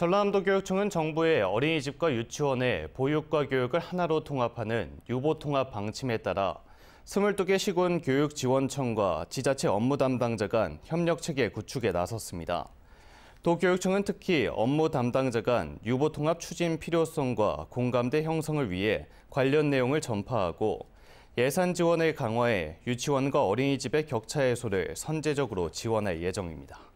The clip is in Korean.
전라남도 교육청은 정부의 어린이집과 유치원의 보육과 교육을 하나로 통합하는 유보통합 방침에 따라 22개 시군 교육지원청과 지자체 업무 담당자 간 협력체계 구축에 나섰습니다. 도교육청은 특히 업무 담당자 간 유보통합 추진 필요성과 공감대 형성을 위해 관련 내용을 전파하고 예산 지원을 강화해 유치원과 어린이집의 격차 해소를 선제적으로 지원할 예정입니다.